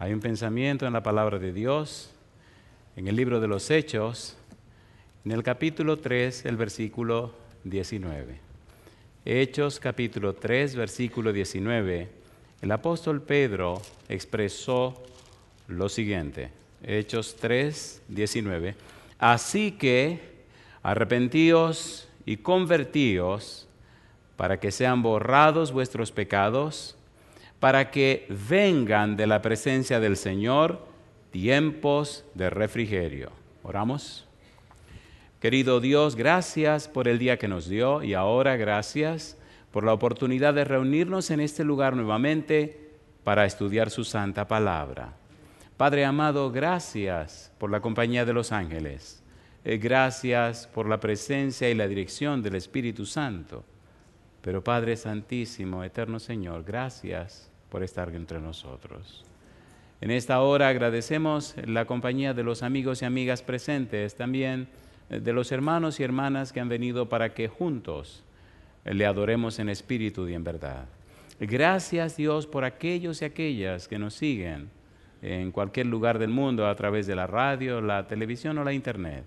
Hay un pensamiento en la palabra de Dios, en el libro de los Hechos, en el capítulo 3, el versículo 19. Hechos capítulo 3, versículo 19, el apóstol Pedro expresó lo siguiente. Hechos 3, 19. Así que arrepentíos y convertíos para que sean borrados vuestros pecados para que vengan de la presencia del Señor tiempos de refrigerio. Oramos. Querido Dios, gracias por el día que nos dio y ahora gracias por la oportunidad de reunirnos en este lugar nuevamente para estudiar su santa palabra. Padre amado, gracias por la compañía de los ángeles. Eh, gracias por la presencia y la dirección del Espíritu Santo. Pero Padre Santísimo, Eterno Señor, gracias por estar entre nosotros. En esta hora agradecemos la compañía de los amigos y amigas presentes, también eh, de los hermanos y hermanas que han venido para que juntos le adoremos en espíritu y en verdad. Gracias Dios por aquellos y aquellas que nos siguen en cualquier lugar del mundo a través de la radio, la televisión o la internet.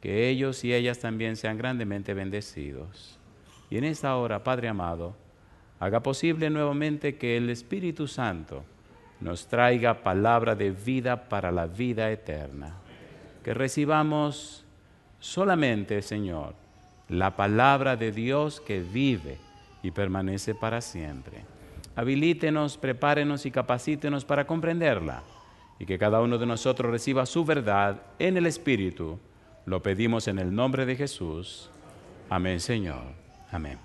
Que ellos y ellas también sean grandemente bendecidos. Y en esta hora, Padre amado, haga posible nuevamente que el Espíritu Santo nos traiga palabra de vida para la vida eterna. Que recibamos solamente, Señor, la palabra de Dios que vive y permanece para siempre. Habilítenos, prepárenos y capacítenos para comprenderla y que cada uno de nosotros reciba su verdad en el Espíritu. Lo pedimos en el nombre de Jesús. Amén, Señor. Amén.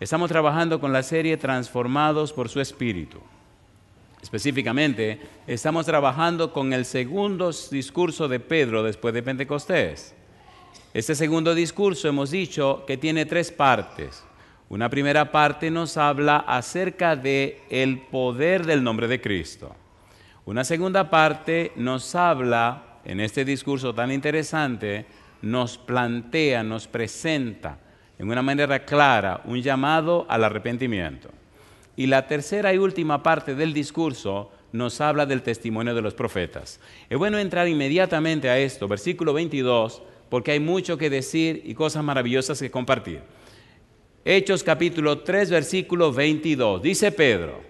Estamos trabajando con la serie Transformados por su Espíritu. Específicamente, estamos trabajando con el segundo discurso de Pedro después de Pentecostés. Este segundo discurso hemos dicho que tiene tres partes. Una primera parte nos habla acerca de el poder del nombre de Cristo. Una segunda parte nos habla en este discurso tan interesante, nos plantea, nos presenta en una manera clara un llamado al arrepentimiento. Y la tercera y última parte del discurso nos habla del testimonio de los profetas. Es bueno entrar inmediatamente a esto, versículo 22, porque hay mucho que decir y cosas maravillosas que compartir. Hechos capítulo 3, versículo 22. Dice Pedro,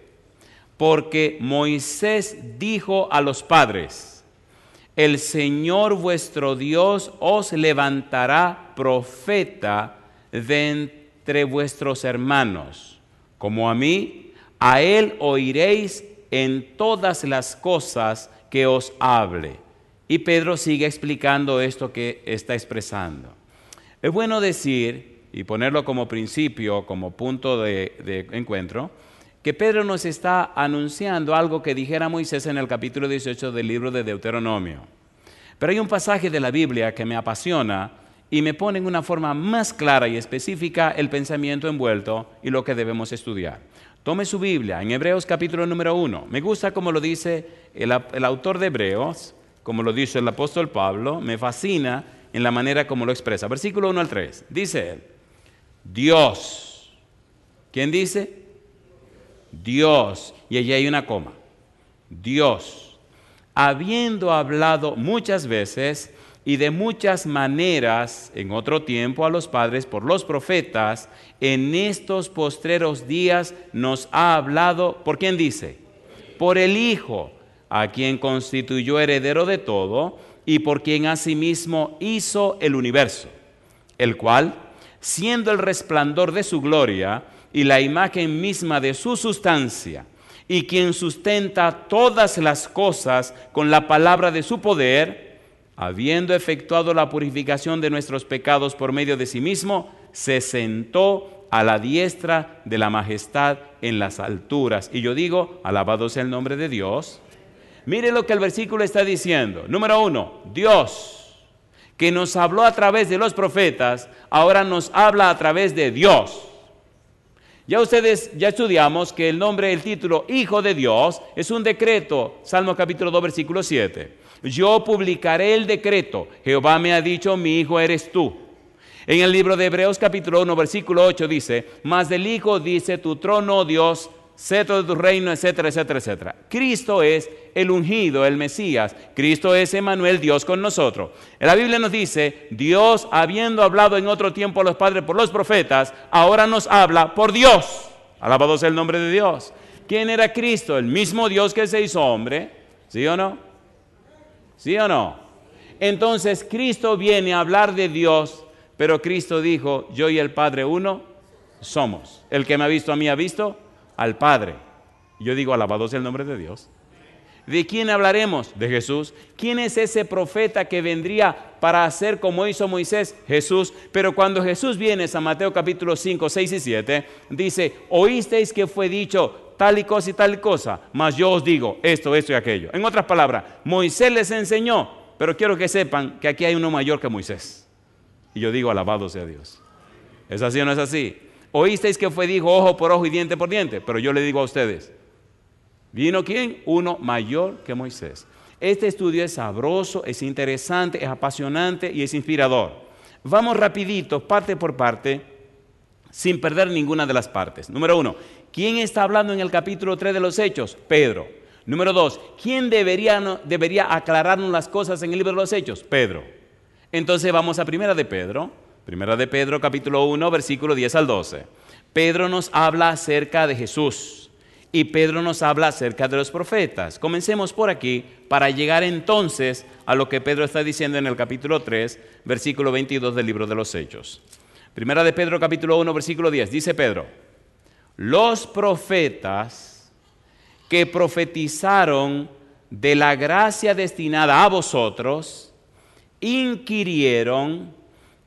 porque Moisés dijo a los padres, el Señor vuestro Dios os levantará profeta de entre vuestros hermanos, como a mí, a él oiréis en todas las cosas que os hable. Y Pedro sigue explicando esto que está expresando. Es bueno decir, y ponerlo como principio, como punto de, encuentro, que Pedro nos está anunciando algo que dijera Moisés en el capítulo 18 del libro de Deuteronomio. Pero hay un pasaje de la Biblia que me apasiona, y me pone en una forma más clara y específica el pensamiento envuelto y lo que debemos estudiar. Tome su Biblia en Hebreos capítulo número 1. Me gusta como lo dice el, autor de Hebreos, como lo dice el apóstol Pablo, me fascina en la manera como lo expresa. Versículo 1 al 3. Dice él, Dios. ¿Quién dice? Dios. Y allí hay una coma. Dios. Habiendo hablado muchas veces y de muchas maneras en otro tiempo a los padres por los profetas, en estos postreros días nos ha hablado, ¿por quién dice? Por el Hijo, a quien constituyó heredero de todo y por quien asimismo hizo el universo, el cual, siendo el resplandor de su gloria y la imagen misma de su sustancia, y quien sustenta todas las cosas con la palabra de su poder, habiendo efectuado la purificación de nuestros pecados por medio de sí mismo, se sentó a la diestra de la majestad en las alturas. Y yo digo, alabado sea el nombre de Dios. Mire lo que el versículo está diciendo. Número uno, Dios, que nos habló a través de los profetas, ahora nos habla a través de Dios. Ya ustedes, ya estudiamos que el nombre, el título Hijo de Dios es un decreto, Salmo capítulo 2, versículo 7. Yo publicaré el decreto. Jehová me ha dicho, mi hijo eres tú. En el libro de Hebreos capítulo 1, versículo 8 dice, mas del Hijo dice, tu trono, Dios, cetro de tu reino, etcétera, etcétera, etcétera. Cristo es el ungido, el Mesías. Cristo es Emanuel, Dios con nosotros. La Biblia nos dice, Dios, habiendo hablado en otro tiempo a los padres por los profetas, ahora nos habla por Dios. Alabado sea el nombre de Dios. ¿Quién era Cristo? El mismo Dios que se hizo hombre, ¿sí o no? ¿Sí o no? Entonces Cristo viene a hablar de Dios, pero Cristo dijo, yo y el Padre uno somos. El que me ha visto a mí ha visto al Padre. Yo digo, alabado sea el nombre de Dios. ¿De quién hablaremos? De Jesús. ¿Quién es ese profeta que vendría para hacer como hizo Moisés? Jesús. Pero cuando Jesús viene, San Mateo capítulo 5, 6 y 7, dice, oísteis que fue dicho, tal y cosa y tal cosa, mas yo os digo esto, esto y aquello. En otras palabras, Moisés les enseñó, pero quiero que sepan que aquí hay uno mayor que Moisés. Y yo digo, alabado sea Dios. ¿Es así o no es así? Oísteis que fue dijo ojo por ojo y diente por diente, pero yo le digo a ustedes, ¿vino quién? Uno mayor que Moisés. Este estudio es sabroso, es interesante, es apasionante y es inspirador. Vamos rapidito, parte por parte sin perder ninguna de las partes. Número uno, ¿quién está hablando en el capítulo 3 de los Hechos? Pedro. Número dos, ¿quién debería, debería aclararnos las cosas en el libro de los Hechos? Pedro. Entonces vamos a Primera de Pedro, Primera de Pedro capítulo 1, versículo 10 al 12. Pedro nos habla acerca de Jesús y Pedro nos habla acerca de los profetas. Comencemos por aquí para llegar entonces a lo que Pedro está diciendo en el capítulo 3, versículo 22 del libro de los Hechos. Primera de Pedro capítulo 1 versículo 10. Dice Pedro, los profetas que profetizaron de la gracia destinada a vosotros, inquirieron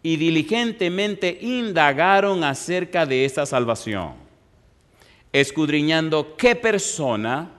y diligentemente indagaron acerca de esta salvación, escudriñando qué persona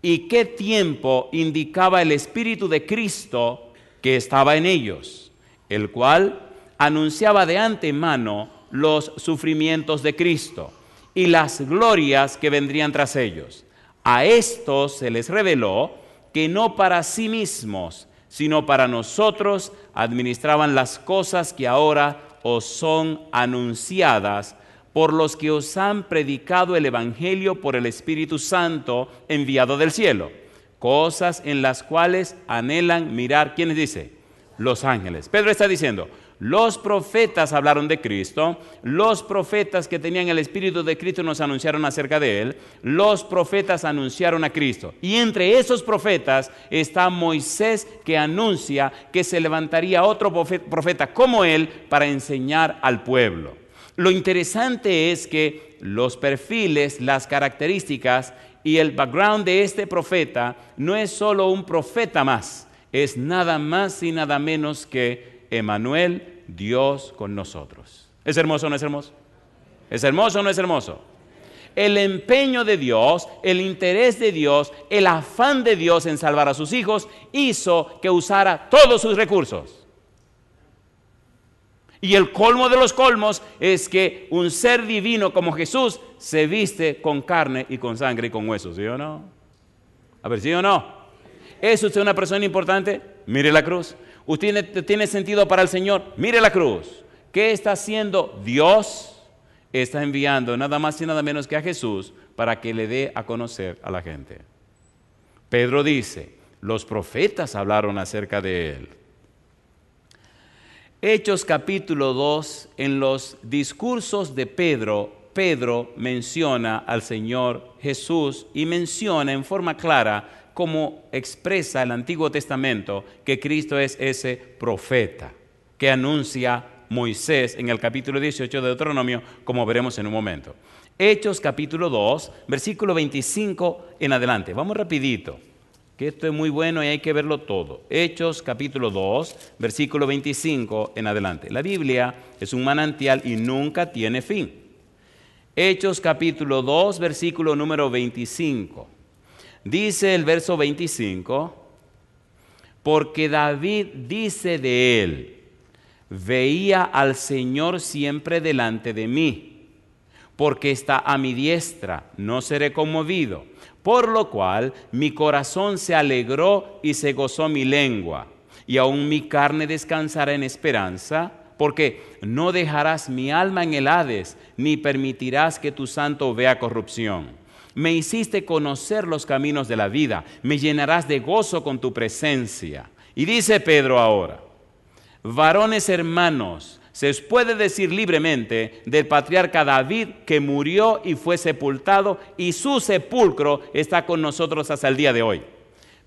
y qué tiempo indicaba el Espíritu de Cristo que estaba en ellos, el cual anunciaba de antemano los sufrimientos de Cristo y las glorias que vendrían tras ellos. A estos se les reveló que no para sí mismos, sino para nosotros administraban las cosas que ahora os son anunciadas por los que os han predicado el Evangelio por el Espíritu Santo enviado del cielo, cosas en las cuales anhelan mirar, ¿quiénes dice? Los ángeles. Pedro está diciendo, los profetas hablaron de Cristo, los profetas que tenían el Espíritu de Cristo nos anunciaron acerca de Él, los profetas anunciaron a Cristo. Y entre esos profetas está Moisés que anuncia que se levantaría otro profeta como Él para enseñar al pueblo. Lo interesante es que los perfiles, las características y el background de este profeta no es solo un profeta más, es nada más y nada menos que Emanuel, Dios con nosotros. ¿Es hermoso o no es hermoso? ¿Es hermoso o no es hermoso? El empeño de Dios, el interés de Dios, el afán de Dios en salvar a sus hijos hizo que usara todos sus recursos. Y el colmo de los colmos es que un ser divino como Jesús se viste con carne y con sangre y con huesos, ¿sí o no? A ver, ¿sí o no? ¿Es usted una persona importante? Mire la cruz. Usted tiene, sentido para el Señor. Mire la cruz. ¿Qué está haciendo Dios? Está enviando nada más y nada menos que a Jesús para que le dé a conocer a la gente. Pedro dice, los profetas hablaron acerca de él. Hechos capítulo 2, en los discursos de Pedro, Pedro menciona al Señor Jesús y menciona en forma clara como expresa el Antiguo Testamento que Cristo es ese profeta que anuncia Moisés en el capítulo 18 de Deuteronomio, como veremos en un momento. Hechos capítulo 2, versículo 25 en adelante. Vamos rapidito, que esto es muy bueno y hay que verlo todo. Hechos capítulo 2, versículo 25 en adelante. La Biblia es un manantial y nunca tiene fin. Hechos capítulo 2, versículo número 25. Dice el verso 25, porque David dice de él, veía al Señor siempre delante de mí, porque está a mi diestra, no seré conmovido, por lo cual mi corazón se alegró y se gozó mi lengua, y aún mi carne descansará en esperanza, porque no dejarás mi alma en el Hades, ni permitirás que tu santo vea corrupción me hiciste conocer los caminos de la vida, me llenarás de gozo con tu presencia. Y dice Pedro ahora, varones hermanos, se os puede decir libremente del patriarca David que murió y fue sepultado y su sepulcro está con nosotros hasta el día de hoy.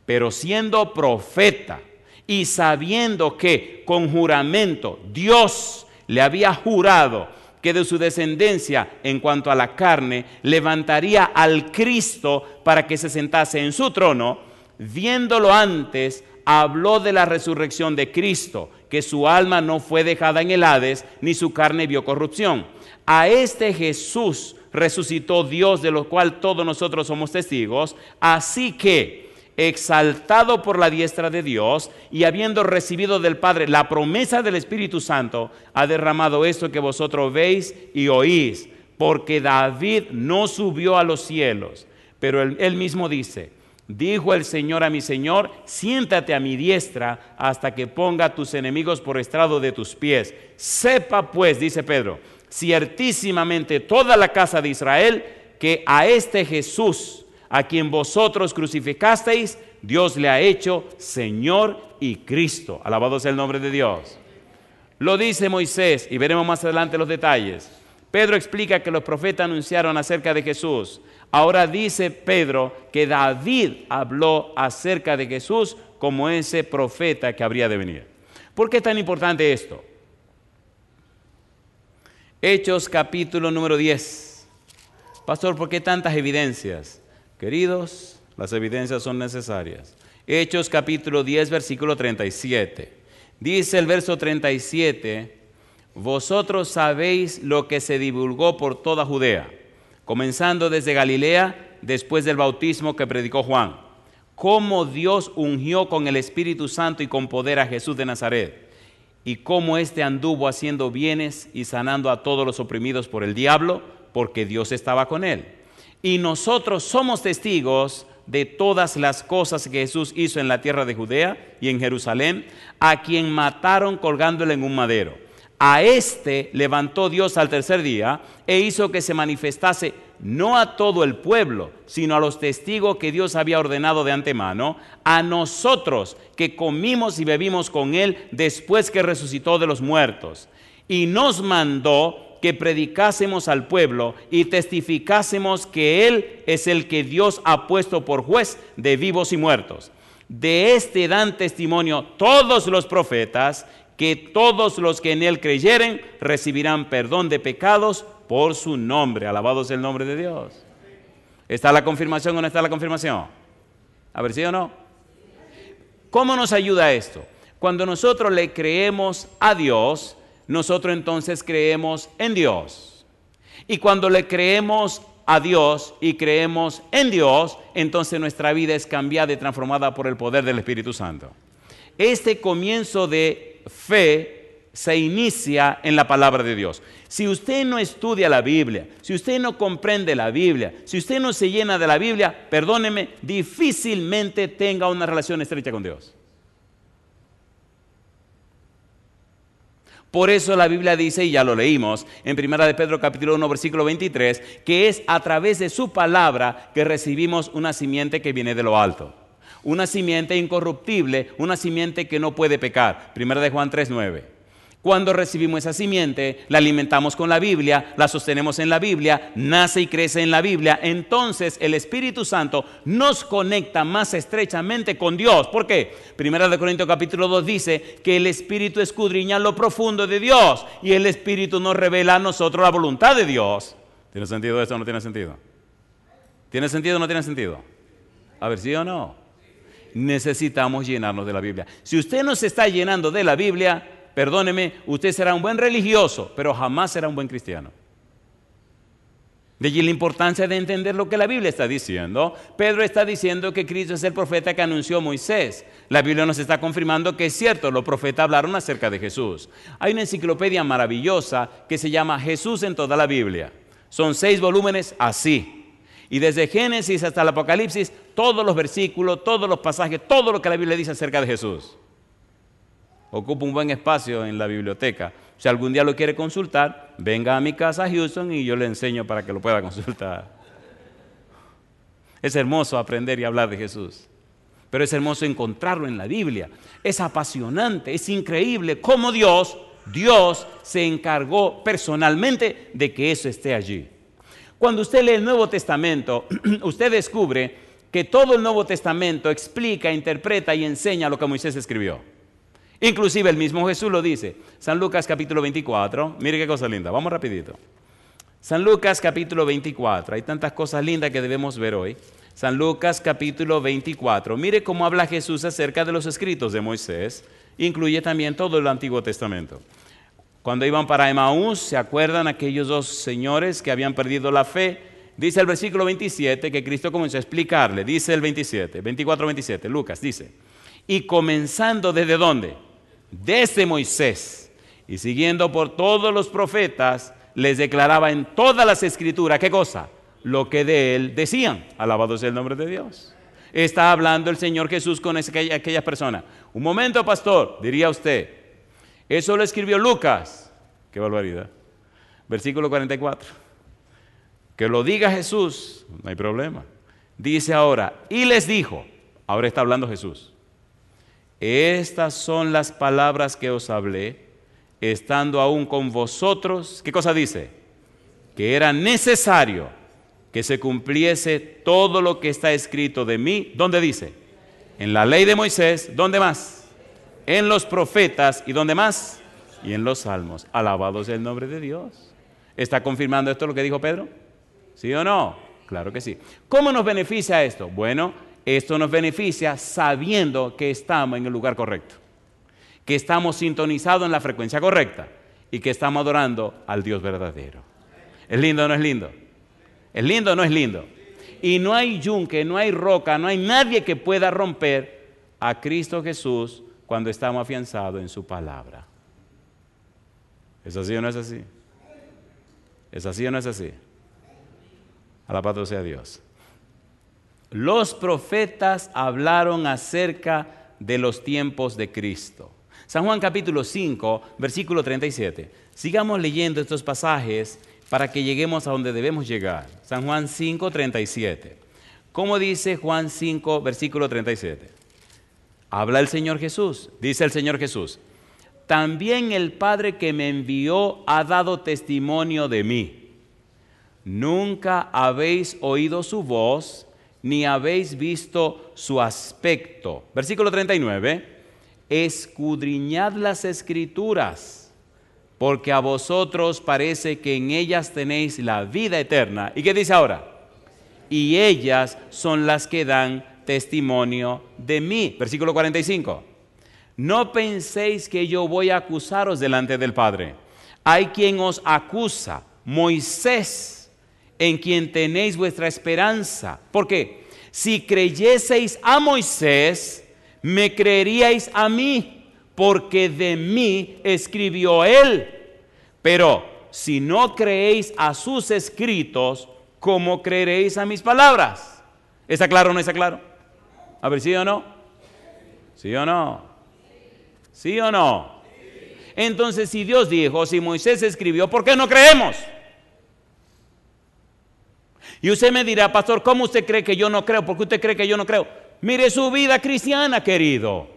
Pero siendo profeta y sabiendo que con juramento Dios le había jurado que de su descendencia en cuanto a la carne levantaría al Cristo para que se sentase en su trono, viéndolo antes, habló de la resurrección de Cristo, que su alma no fue dejada en el Hades, ni su carne vio corrupción. A este Jesús resucitó Dios, de lo cual todos nosotros somos testigos, así que exaltado por la diestra de Dios y habiendo recibido del Padre la promesa del Espíritu Santo, ha derramado esto que vosotros veis y oís, porque David no subió a los cielos, pero él, mismo dice, dijo el Señor a mi Señor, siéntate a mi diestra hasta que ponga tus enemigos por estrado de tus pies. Sepa pues, dice Pedro, ciertísimamente toda la casa de Israel, que a este Jesús, a quien vosotros crucificasteis, Dios le ha hecho Señor y Cristo. Alabado sea el nombre de Dios. Lo dice Moisés y veremos más adelante los detalles. Pedro explica que los profetas anunciaron acerca de Jesús. Ahora dice Pedro que David habló acerca de Jesús como ese profeta que habría de venir. ¿Por qué es tan importante esto? Hechos capítulo número 10. Pastor, ¿por qué tantas evidencias? Queridos, las evidencias son necesarias. Hechos capítulo 10, versículo 37. Dice el verso 37, vosotros sabéis lo que se divulgó por toda Judea, comenzando desde Galilea después del bautismo que predicó Juan, cómo Dios ungió con el Espíritu Santo y con poder a Jesús de Nazaret, y cómo éste anduvo haciendo bienes y sanando a todos los oprimidos por el diablo, porque Dios estaba con él y nosotros somos testigos de todas las cosas que Jesús hizo en la tierra de Judea y en Jerusalén, a quien mataron colgándole en un madero. A este levantó Dios al tercer día e hizo que se manifestase no a todo el pueblo, sino a los testigos que Dios había ordenado de antemano, a nosotros que comimos y bebimos con él después que resucitó de los muertos. Y nos mandó que predicásemos al pueblo y testificásemos que Él es el que Dios ha puesto por juez de vivos y muertos. De este dan testimonio todos los profetas, que todos los que en Él creyeren recibirán perdón de pecados por su nombre. Alabado es el nombre de Dios. ¿Está la confirmación o no está la confirmación? A ver, si o no? ¿Cómo nos ayuda esto? Cuando nosotros le creemos a Dios, nosotros entonces creemos en Dios. Y cuando le creemos a Dios y creemos en Dios, entonces nuestra vida es cambiada y transformada por el poder del Espíritu Santo. Este comienzo de fe se inicia en la palabra de Dios. Si usted no estudia la Biblia, si usted no comprende la Biblia, si usted no se llena de la Biblia, perdóneme, difícilmente tenga una relación estrecha con Dios. Por eso la Biblia dice, y ya lo leímos, en 1 de Pedro capítulo 1 versículo 23, que es a través de su palabra que recibimos una simiente que viene de lo alto. Una simiente incorruptible, una simiente que no puede pecar. 1 de Juan 3, 9. Cuando recibimos esa simiente, la alimentamos con la Biblia, la sostenemos en la Biblia, nace y crece en la Biblia, entonces el Espíritu Santo nos conecta más estrechamente con Dios. ¿Por qué? Primera de Corintios capítulo 2 dice que el Espíritu escudriña lo profundo de Dios y el Espíritu nos revela a nosotros la voluntad de Dios. ¿Tiene sentido eso o no tiene sentido? ¿Tiene sentido o no tiene sentido? A ver, sí o no. Necesitamos llenarnos de la Biblia. Si usted nos está llenando de la Biblia, perdóneme, usted será un buen religioso, pero jamás será un buen cristiano. De allí la importancia de entender lo que la Biblia está diciendo. Pedro está diciendo que Cristo es el profeta que anunció Moisés. La Biblia nos está confirmando que es cierto, los profetas hablaron acerca de Jesús. Hay una enciclopedia maravillosa que se llama Jesús en toda la Biblia. Son seis volúmenes así. Y desde Génesis hasta el Apocalipsis, todos los versículos, todos los pasajes, todo lo que la Biblia dice acerca de Jesús ocupa un buen espacio en la biblioteca. Si algún día lo quiere consultar, venga a mi casa Houston y yo le enseño para que lo pueda consultar. Es hermoso aprender y hablar de Jesús, pero es hermoso encontrarlo en la Biblia. Es apasionante, es increíble cómo Dios, Dios se encargó personalmente de que eso esté allí. Cuando usted lee el Nuevo Testamento, usted descubre que todo el Nuevo Testamento explica, interpreta y enseña lo que Moisés escribió. Inclusive el mismo Jesús lo dice. San Lucas capítulo 24. Mire qué cosa linda. Vamos rapidito. San Lucas capítulo 24. Hay tantas cosas lindas que debemos ver hoy. San Lucas capítulo 24. Mire cómo habla Jesús acerca de los escritos de Moisés. Incluye también todo el Antiguo Testamento. Cuando iban para Emaús, ¿se acuerdan aquellos dos señores que habían perdido la fe? Dice el versículo 27 que Cristo comenzó a explicarle. Dice el 27, 24-27, Lucas dice. Y comenzando desde dónde? desde este Moisés y siguiendo por todos los profetas, les declaraba en todas las escrituras, ¿qué cosa? Lo que de él decían. Alabado sea el nombre de Dios. Está hablando el Señor Jesús con aquella, personas. persona. Un momento, pastor, diría usted. Eso lo escribió Lucas. Qué barbaridad. Versículo 44. Que lo diga Jesús, no hay problema. Dice ahora, y les dijo, ahora está hablando Jesús. Estas son las palabras que os hablé, estando aún con vosotros. ¿Qué cosa dice? Que era necesario que se cumpliese todo lo que está escrito de mí. ¿Dónde dice? En la ley de Moisés. ¿Dónde más? En los profetas. ¿Y dónde más? Y en los salmos. Alabados el nombre de Dios. ¿Está confirmando esto lo que dijo Pedro? ¿Sí o no? Claro que sí. ¿Cómo nos beneficia esto? Bueno, esto nos beneficia sabiendo que estamos en el lugar correcto, que estamos sintonizados en la frecuencia correcta y que estamos adorando al Dios verdadero. ¿Es lindo o no es lindo? ¿Es lindo o no es lindo? Y no hay yunque, no hay roca, no hay nadie que pueda romper a Cristo Jesús cuando estamos afianzados en su palabra. ¿Es así o no es así? ¿Es así o no es así? A la paz sea Dios los profetas hablaron acerca de los tiempos de Cristo. San Juan capítulo 5, versículo 37. Sigamos leyendo estos pasajes para que lleguemos a donde debemos llegar. San Juan 5, 37. ¿Cómo dice Juan 5, versículo 37? Habla el Señor Jesús. Dice el Señor Jesús, también el Padre que me envió ha dado testimonio de mí. Nunca habéis oído su voz ni habéis visto su aspecto. Versículo 39. Escudriñad las escrituras, porque a vosotros parece que en ellas tenéis la vida eterna. ¿Y qué dice ahora? Y ellas son las que dan testimonio de mí. Versículo 45. No penséis que yo voy a acusaros delante del Padre. Hay quien os acusa, Moisés en quien tenéis vuestra esperanza. ¿Por qué? Si creyeseis a Moisés, me creeríais a mí, porque de mí escribió él. Pero si no creéis a sus escritos, ¿cómo creeréis a mis palabras? ¿Está claro o no está claro? A ver, ¿sí o no? ¿Sí o no? ¿Sí o no? Entonces, si Dios dijo, si Moisés escribió, ¿por qué no creemos? Y usted me dirá, pastor, ¿cómo usted cree que yo no creo? ¿Por qué usted cree que yo no creo? Mire su vida cristiana, querido.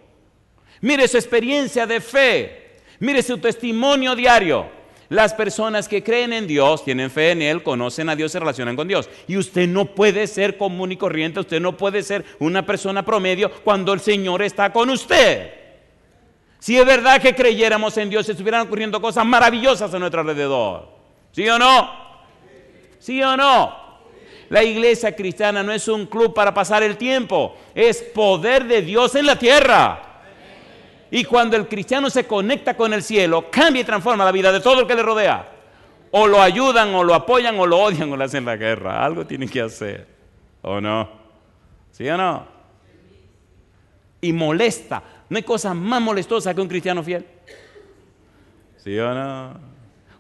Mire su experiencia de fe. Mire su testimonio diario. Las personas que creen en Dios, tienen fe en Él, conocen a Dios, se relacionan con Dios. Y usted no puede ser común y corriente, usted no puede ser una persona promedio cuando el Señor está con usted. Si es verdad que creyéramos en Dios, estuvieran ocurriendo cosas maravillosas a nuestro alrededor. ¿Sí o no? ¿Sí o no? La iglesia cristiana no es un club para pasar el tiempo, es poder de Dios en la tierra. Y cuando el cristiano se conecta con el cielo, cambia y transforma la vida de todo el que le rodea. O lo ayudan, o lo apoyan, o lo odian, o lo hacen la guerra. Algo tienen que hacer. ¿O no? ¿Sí o no? Y molesta. No hay cosa más molestosa que un cristiano fiel. ¿Sí o no?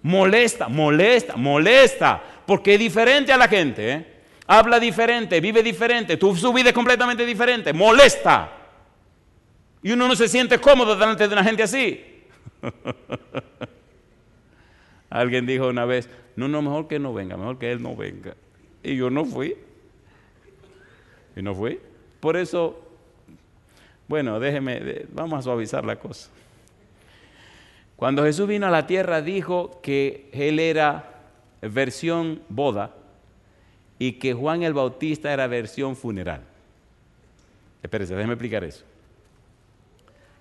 Molesta, molesta, molesta. Porque es diferente a la gente. ¿eh? habla diferente, vive diferente, tu, su vida es completamente diferente, molesta. Y uno no se siente cómodo delante de una gente así. Alguien dijo una vez, no, no, mejor que no venga, mejor que él no venga. Y yo no fui. Y no fui. Por eso, bueno, déjeme, vamos a suavizar la cosa. Cuando Jesús vino a la tierra dijo que él era versión boda, y que Juan el Bautista era versión funeral. Espérense, déjeme explicar eso.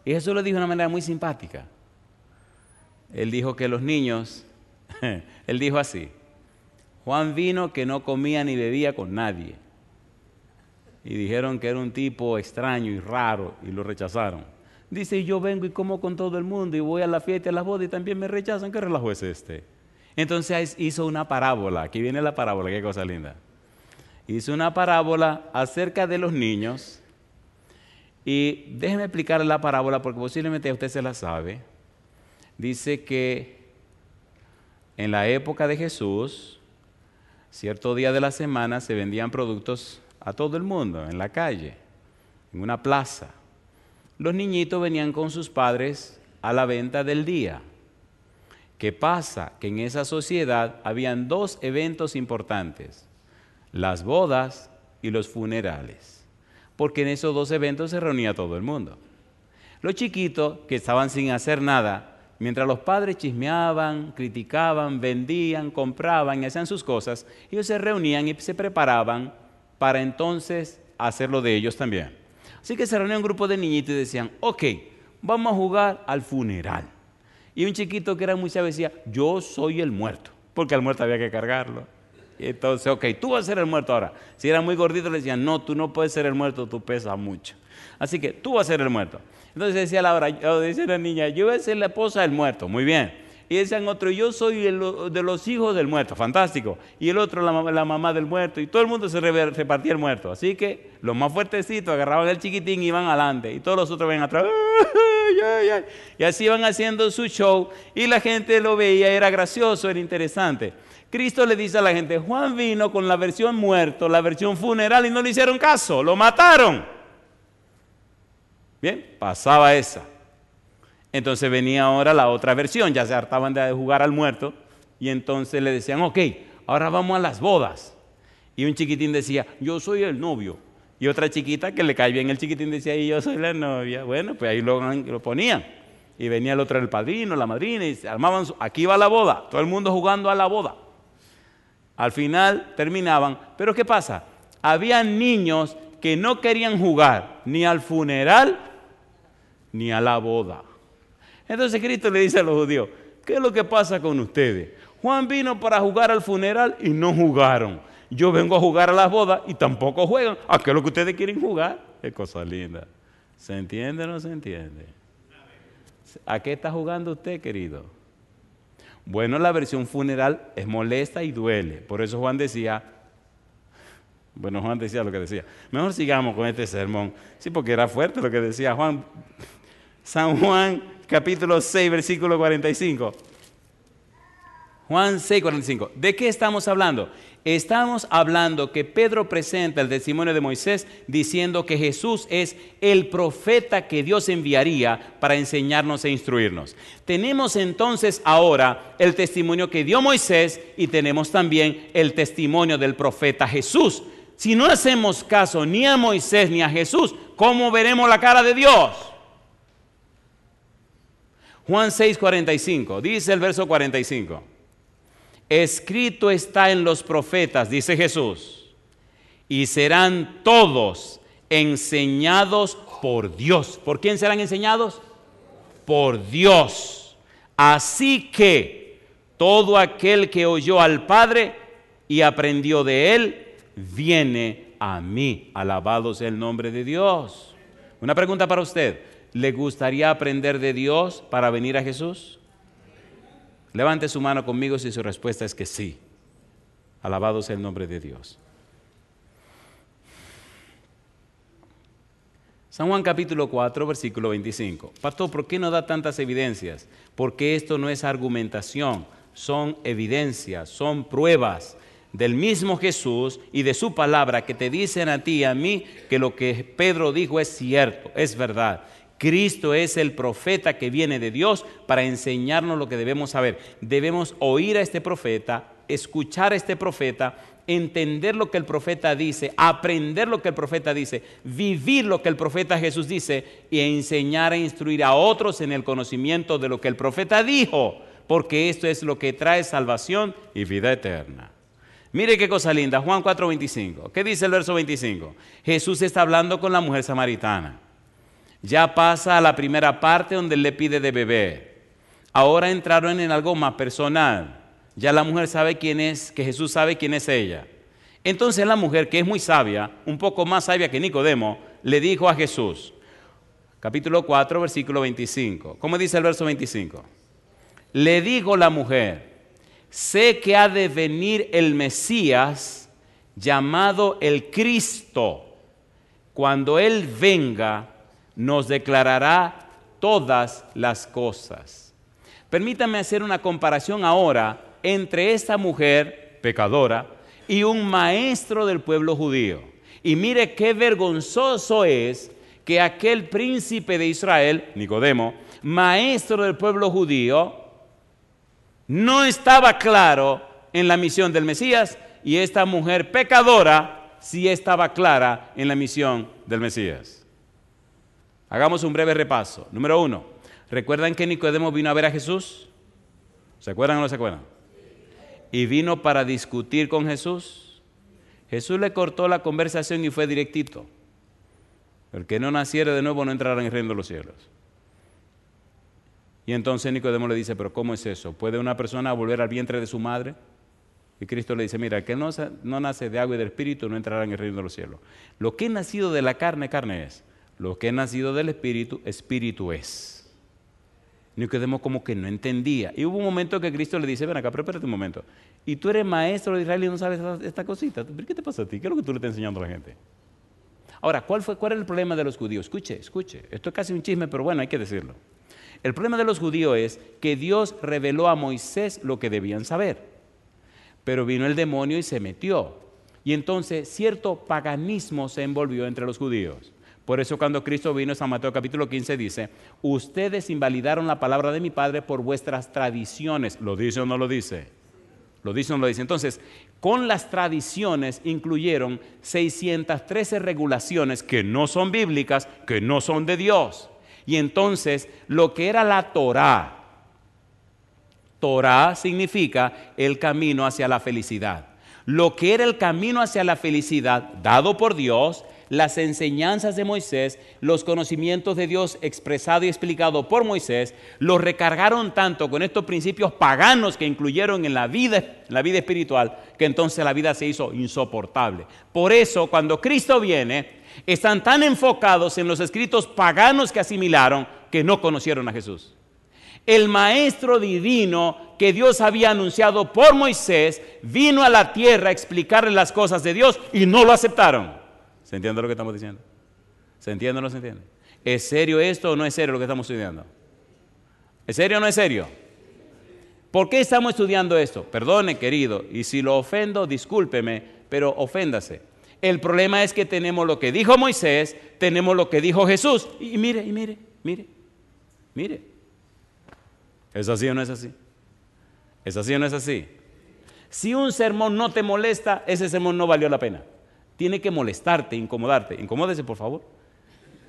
Y Jesús lo dijo de una manera muy simpática. Él dijo que los niños, él dijo así, Juan vino que no comía ni bebía con nadie. Y dijeron que era un tipo extraño y raro y lo rechazaron. Dice, yo vengo y como con todo el mundo y voy a la fiesta y a las bodas y también me rechazan. ¿Qué relajo es este? Entonces hizo una parábola. Aquí viene la parábola, qué cosa linda. Hizo una parábola acerca de los niños. Y déjeme explicarle la parábola porque posiblemente usted se la sabe. Dice que en la época de Jesús, cierto día de la semana se vendían productos a todo el mundo, en la calle, en una plaza. Los niñitos venían con sus padres a la venta del día. ¿Qué pasa? Que en esa sociedad habían dos eventos importantes, las bodas y los funerales, porque en esos dos eventos se reunía todo el mundo. Los chiquitos, que estaban sin hacer nada, mientras los padres chismeaban, criticaban, vendían, compraban y hacían sus cosas, ellos se reunían y se preparaban para entonces hacer lo de ellos también. Así que se reunía un grupo de niñitos y decían, ok, vamos a jugar al funeral. Y un chiquito que era muy sabio decía, yo soy el muerto, porque al muerto había que cargarlo. Y entonces, ok, tú vas a ser el muerto ahora. Si era muy gordito le decían, no, tú no puedes ser el muerto, tú pesas mucho. Así que tú vas a ser el muerto. Entonces decía dice la niña, yo voy a ser la esposa del muerto. Muy bien. Y decían otro, yo soy de los hijos del muerto, fantástico. Y el otro, la, mamá del muerto. Y todo el mundo se repartía el muerto. Así que los más fuertecitos agarraban el chiquitín y iban adelante. Y todos los otros ven atrás. Y así iban haciendo su show. Y la gente lo veía, era gracioso, era interesante. Cristo le dice a la gente, Juan vino con la versión muerto, la versión funeral, y no le hicieron caso, lo mataron. Bien, pasaba esa. Entonces venía ahora la otra versión, ya se hartaban de jugar al muerto y entonces le decían, ok, ahora vamos a las bodas. Y un chiquitín decía, yo soy el novio. Y otra chiquita que le cae bien el chiquitín decía, y yo soy la novia. Bueno, pues ahí lo, ponían. Y venía el otro, el padrino, la madrina, y se armaban, aquí va la boda, todo el mundo jugando a la boda. Al final terminaban, pero ¿qué pasa? Había niños que no querían jugar ni al funeral ni a la boda. Entonces Cristo le dice a los judíos, ¿qué es lo que pasa con ustedes? Juan vino para jugar al funeral y no jugaron. Yo vengo a jugar a las bodas y tampoco juegan. ¿A qué es lo que ustedes quieren jugar? Es cosa linda. ¿Se entiende o no se entiende? ¿A qué está jugando usted, querido? Bueno, la versión funeral es molesta y duele. Por eso Juan decía, bueno, Juan decía lo que decía. Mejor sigamos con este sermón. Sí, porque era fuerte lo que decía Juan. San Juan capítulo 6, versículo 45. Juan 6, 45. ¿De qué estamos hablando? Estamos hablando que Pedro presenta el testimonio de Moisés diciendo que Jesús es el profeta que Dios enviaría para enseñarnos e instruirnos. Tenemos entonces ahora el testimonio que dio Moisés y tenemos también el testimonio del profeta Jesús. Si no hacemos caso ni a Moisés ni a Jesús, ¿cómo veremos la cara de Dios? Juan 6, 45, dice el verso 45. Escrito está en los profetas, dice Jesús, y serán todos enseñados por Dios. ¿Por quién serán enseñados? Por Dios. Así que todo aquel que oyó al Padre y aprendió de él, viene a mí. Alabado sea el nombre de Dios. Una pregunta para usted. ¿Le gustaría aprender de Dios para venir a Jesús? Levante su mano conmigo si su respuesta es que sí. Alabado sea el nombre de Dios. San Juan capítulo 4, versículo 25. Pastor, ¿por qué no da tantas evidencias? Porque esto no es argumentación, son evidencias, son pruebas del mismo Jesús y de su palabra que te dicen a ti y a mí que lo que Pedro dijo es cierto, es verdad, Cristo es el profeta que viene de Dios para enseñarnos lo que debemos saber. Debemos oír a este profeta, escuchar a este profeta, entender lo que el profeta dice, aprender lo que el profeta dice, vivir lo que el profeta Jesús dice y enseñar e instruir a otros en el conocimiento de lo que el profeta dijo, porque esto es lo que trae salvación y vida eterna. Mire qué cosa linda, Juan 4:25. ¿Qué dice el verso 25? Jesús está hablando con la mujer samaritana. Ya pasa a la primera parte donde le pide de beber. Ahora entraron en algo más personal. Ya la mujer sabe quién es, que Jesús sabe quién es ella. Entonces la mujer, que es muy sabia, un poco más sabia que Nicodemo, le dijo a Jesús, capítulo 4, versículo 25. ¿Cómo dice el verso 25? Le dijo la mujer, sé que ha de venir el Mesías llamado el Cristo. Cuando Él venga, nos declarará todas las cosas. Permítame hacer una comparación ahora entre esta mujer pecadora y un maestro del pueblo judío. Y mire qué vergonzoso es que aquel príncipe de Israel, Nicodemo, maestro del pueblo judío, no estaba claro en la misión del Mesías y esta mujer pecadora sí estaba clara en la misión del Mesías. Hagamos un breve repaso. Número uno, ¿recuerdan que Nicodemo vino a ver a Jesús? ¿Se acuerdan o no se acuerdan? Y vino para discutir con Jesús. Jesús le cortó la conversación y fue directito. El que no naciera de nuevo no entrará en el reino de los cielos. Y entonces Nicodemo le dice, pero ¿cómo es eso? ¿Puede una persona volver al vientre de su madre? Y Cristo le dice, mira, el que no, no nace de agua y del espíritu no entrará en el reino de los cielos. Lo que ha nacido de la carne, carne es. Lo que ha nacido del Espíritu, Espíritu es. Ni quedemos como que no entendía. Y hubo un momento que Cristo le dice, ven acá, pero un momento. Y tú eres maestro de Israel y no sabes esta cosita. ¿Qué te pasa a ti? ¿Qué es lo que tú le estás enseñando a la gente? Ahora, ¿cuál, fue, ¿cuál era el problema de los judíos? Escuche, escuche. Esto es casi un chisme, pero bueno, hay que decirlo. El problema de los judíos es que Dios reveló a Moisés lo que debían saber. Pero vino el demonio y se metió. Y entonces cierto paganismo se envolvió entre los judíos. Por eso cuando Cristo vino, San Mateo capítulo 15 dice, ustedes invalidaron la palabra de mi Padre por vuestras tradiciones. ¿Lo dice o no lo dice? ¿Lo dice o no lo dice? Entonces, con las tradiciones incluyeron 613 regulaciones que no son bíblicas, que no son de Dios. Y entonces, lo que era la Torah, Torah significa el camino hacia la felicidad. Lo que era el camino hacia la felicidad dado por Dios las enseñanzas de Moisés, los conocimientos de Dios expresado y explicado por Moisés, los recargaron tanto con estos principios paganos que incluyeron en la vida, en la vida espiritual, que entonces la vida se hizo insoportable. Por eso, cuando Cristo viene, están tan enfocados en los escritos paganos que asimilaron que no conocieron a Jesús. El maestro divino que Dios había anunciado por Moisés vino a la tierra a explicarle las cosas de Dios y no lo aceptaron. ¿Se entiende lo que estamos diciendo? ¿Se entiende o no se entiende? ¿Es serio esto o no es serio lo que estamos estudiando? ¿Es serio o no es serio? ¿Por qué estamos estudiando esto? Perdone, querido, y si lo ofendo, discúlpeme, pero oféndase. El problema es que tenemos lo que dijo Moisés, tenemos lo que dijo Jesús. Y, mire, y mire, mire, mire. ¿Es así o no es así? ¿Es así o no es así? Si un sermón no te molesta, ese sermón no valió la pena tiene que molestarte, incomodarte. Incomódese, por favor.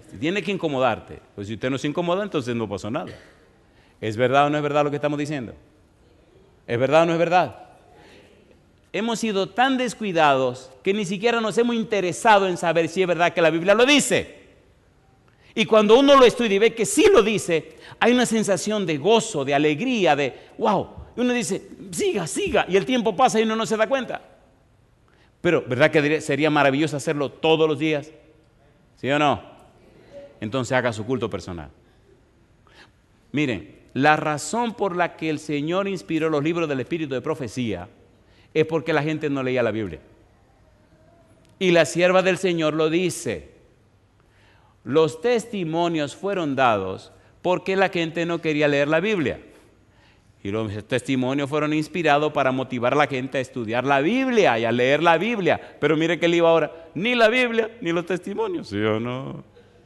Este, tiene que incomodarte. Pues si usted no se incomoda, entonces no pasó nada. ¿Es verdad o no es verdad lo que estamos diciendo? ¿Es verdad o no es verdad? Hemos sido tan descuidados que ni siquiera nos hemos interesado en saber si es verdad que la Biblia lo dice. Y cuando uno lo estudia y ve que sí lo dice, hay una sensación de gozo, de alegría, de wow. Y uno dice, siga, siga. Y el tiempo pasa y uno no se da cuenta. Pero, ¿verdad que sería maravilloso hacerlo todos los días? ¿Sí o no? Entonces haga su culto personal. Miren, la razón por la que el Señor inspiró los libros del Espíritu de Profecía es porque la gente no leía la Biblia. Y la sierva del Señor lo dice. Los testimonios fueron dados porque la gente no quería leer la Biblia. Y los testimonios fueron inspirados para motivar a la gente a estudiar la Biblia y a leer la Biblia. Pero mire que él iba ahora, ni la Biblia ni los testimonios, ¿sí o no?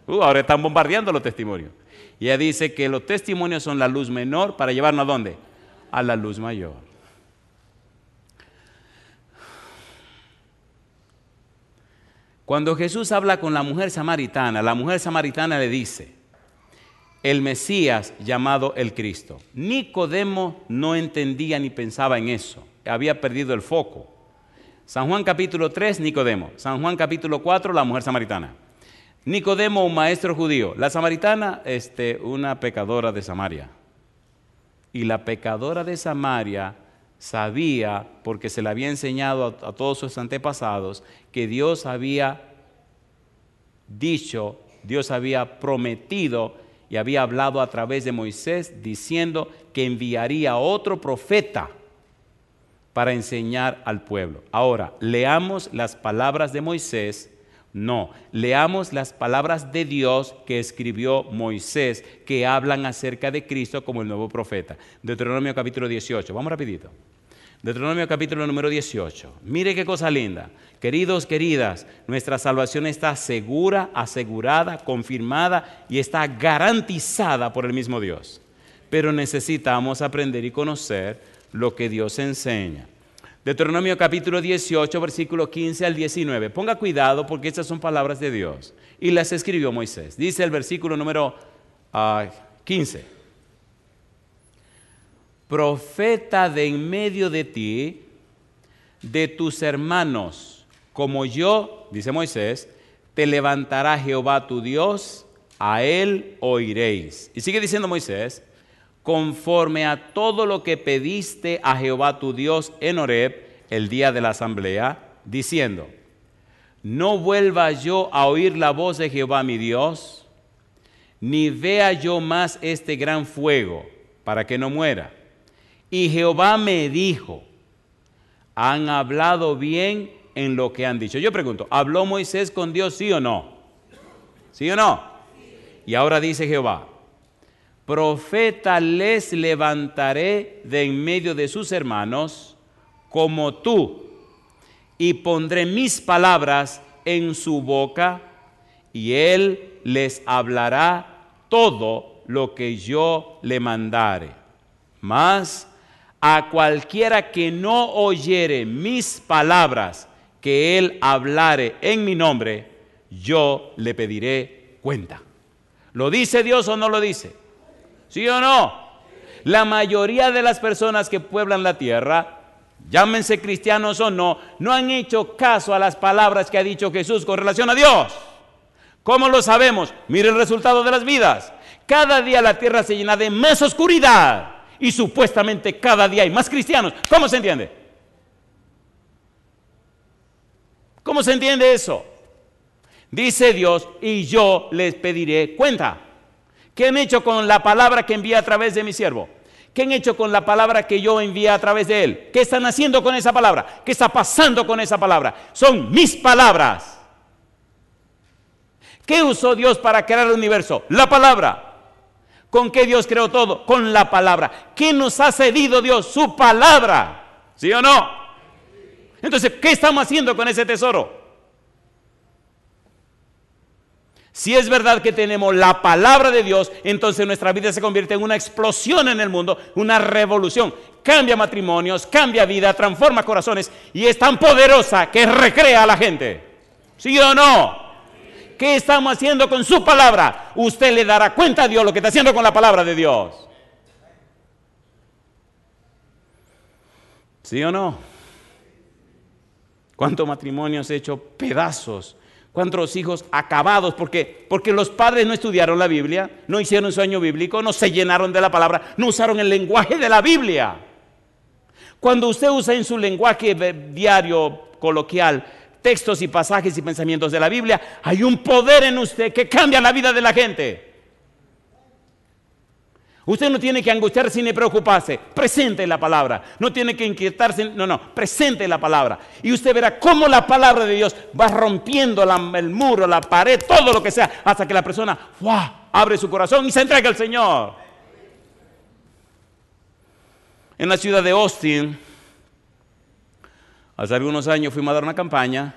Uh, ahora están bombardeando los testimonios. Y ella dice que los testimonios son la luz menor para llevarnos a dónde? A la luz mayor. Cuando Jesús habla con la mujer samaritana, la mujer samaritana le dice, el Mesías llamado el Cristo. Nicodemo no entendía ni pensaba en eso, había perdido el foco. San Juan capítulo 3, Nicodemo. San Juan capítulo 4, la mujer samaritana. Nicodemo, un maestro judío. La samaritana, este, una pecadora de Samaria. Y la pecadora de Samaria sabía, porque se le había enseñado a todos sus antepasados, que Dios había dicho, Dios había prometido y había hablado a través de Moisés diciendo que enviaría otro profeta para enseñar al pueblo. Ahora, leamos las palabras de Moisés. No, leamos las palabras de Dios que escribió Moisés, que hablan acerca de Cristo como el nuevo profeta. Deuteronomio capítulo 18. Vamos rapidito. Deuteronomio capítulo número 18. Mire qué cosa linda. Queridos, queridas, nuestra salvación está segura, asegurada, confirmada y está garantizada por el mismo Dios. Pero necesitamos aprender y conocer lo que Dios enseña. Deuteronomio capítulo 18, versículo 15 al 19. Ponga cuidado porque estas son palabras de Dios. Y las escribió Moisés. Dice el versículo número 15. Ah, profeta de en medio de ti, de tus hermanos, como yo, dice Moisés, te levantará Jehová tu Dios, a él oiréis. Y sigue diciendo Moisés, conforme a todo lo que pediste a Jehová tu Dios en Horeb el día de la asamblea, diciendo, no vuelva yo a oír la voz de Jehová mi Dios, ni vea yo más este gran fuego, para que no muera. Y Jehová me dijo, han hablado bien en lo que han dicho. Yo pregunto, ¿habló Moisés con Dios sí o no? ¿Sí o no? Y ahora dice Jehová, profeta les levantaré de en medio de sus hermanos como tú, y pondré mis palabras en su boca, y él les hablará todo lo que yo le mandare. Mas a cualquiera que no oyere mis palabras que él hablare en mi nombre, yo le pediré cuenta. ¿Lo dice Dios o no lo dice? ¿Sí o no? La mayoría de las personas que pueblan la tierra, llámense cristianos o no, no han hecho caso a las palabras que ha dicho Jesús con relación a Dios. ¿Cómo lo sabemos? Mire el resultado de las vidas. Cada día la tierra se llena de más oscuridad y supuestamente cada día hay más cristianos. ¿Cómo se entiende? ¿Cómo se entiende eso? Dice Dios, y yo les pediré cuenta. ¿Qué han hecho con la palabra que envía a través de mi siervo? ¿Qué han hecho con la palabra que yo envía a través de él? ¿Qué están haciendo con esa palabra? ¿Qué está pasando con esa palabra? Son mis palabras. ¿Qué usó Dios para crear el universo? La palabra. ¿Con qué Dios creó todo? Con la palabra. ¿Qué nos ha cedido Dios? Su palabra. ¿Sí o no? Entonces, ¿qué estamos haciendo con ese tesoro? Si es verdad que tenemos la palabra de Dios, entonces nuestra vida se convierte en una explosión en el mundo, una revolución. Cambia matrimonios, cambia vida, transforma corazones y es tan poderosa que recrea a la gente. ¿Sí o no? ¿Qué estamos haciendo con su palabra? Usted le dará cuenta a Dios lo que está haciendo con la palabra de Dios. ¿Sí o no? ¿Cuántos matrimonios hechos pedazos? ¿Cuántos hijos acabados? Porque, porque los padres no estudiaron la Biblia, no hicieron sueño bíblico, no se llenaron de la palabra, no usaron el lenguaje de la Biblia. Cuando usted usa en su lenguaje diario, coloquial, textos y pasajes y pensamientos de la Biblia, hay un poder en usted que cambia la vida de la gente. Usted no tiene que angustiarse ni preocuparse. Presente la palabra. No tiene que inquietarse. No, no. Presente la palabra. Y usted verá cómo la palabra de Dios va rompiendo el muro, la pared, todo lo que sea, hasta que la persona abre su corazón y se entrega al Señor. En la ciudad de Austin, Hace algunos años fuimos a dar una campaña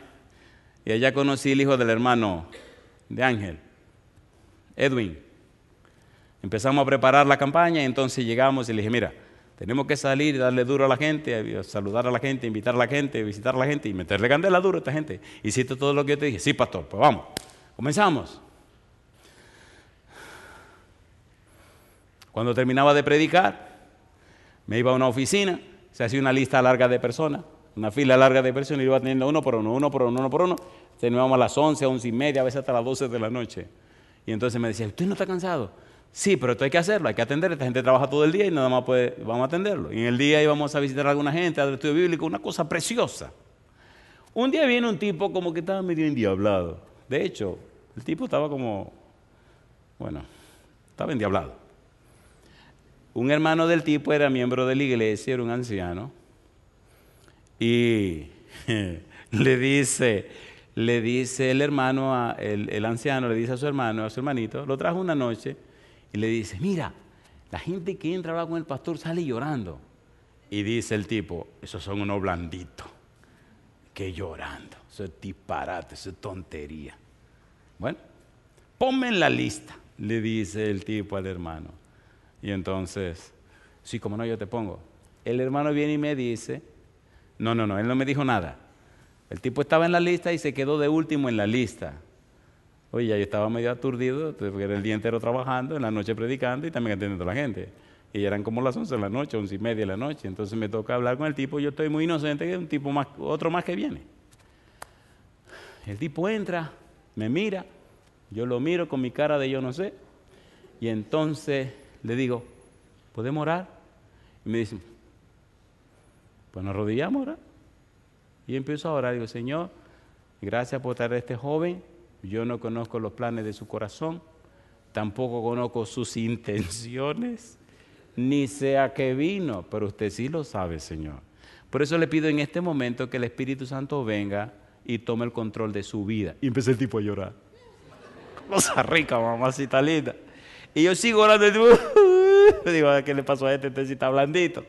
y allá conocí el hijo del hermano de Ángel, Edwin. Empezamos a preparar la campaña y entonces llegamos y le dije, mira, tenemos que salir, y darle duro a la gente, saludar a la gente, invitar a la gente, visitar a la gente y meterle candela duro a esta gente. Hiciste todo lo que yo te dije. Sí, pastor, pues vamos. Comenzamos. Cuando terminaba de predicar, me iba a una oficina, se hacía una lista larga de personas una fila larga de personas y iba teniendo uno por uno, uno por uno, uno por uno. Terminábamos a las 11, 11 y media, a veces hasta las 12 de la noche. Y entonces me decía, ¿usted no está cansado? Sí, pero esto hay que hacerlo, hay que atender. Esta gente trabaja todo el día y nada más vamos a atenderlo. Y en el día íbamos a visitar a alguna gente, al estudio bíblico, una cosa preciosa. Un día viene un tipo como que estaba medio endiablado. De hecho, el tipo estaba como, bueno, estaba endiablado. Un hermano del tipo era miembro de la iglesia, era un anciano y le dice, le dice el hermano, el, anciano le dice a su hermano, a su hermanito, lo trajo una noche y le dice, mira, la gente que entra va con el pastor sale llorando. Y dice el tipo, esos son unos blanditos, que llorando, eso es disparate, eso es tontería. Bueno, ponme en la lista, le dice el tipo al hermano. Y entonces, sí, como no, yo te pongo. El hermano viene y me dice, no, no, no, él no me dijo nada. El tipo estaba en la lista y se quedó de último en la lista. Oye, yo estaba medio aturdido, porque era el día entero trabajando, en la noche predicando y también atendiendo a la gente. Y eran como las 11 de la noche, 11 y media de la noche. Entonces me toca hablar con el tipo, yo estoy muy inocente, que un tipo más, otro más que viene. El tipo entra, me mira, yo lo miro con mi cara de yo no sé, y entonces le digo, ¿podemos orar? Y me dice. Pues nos arrodillamos ahora. Y empiezo a orar. Digo, Señor, gracias por traer a este joven. Yo no conozco los planes de su corazón. Tampoco conozco sus intenciones. Ni sea que qué vino. Pero usted sí lo sabe, Señor. Por eso le pido en este momento que el Espíritu Santo venga y tome el control de su vida. Y empecé el tipo a llorar. Cosa rica, mamacita linda. Y yo sigo orando. Y digo, ¿qué le pasó a este? Este está blandito.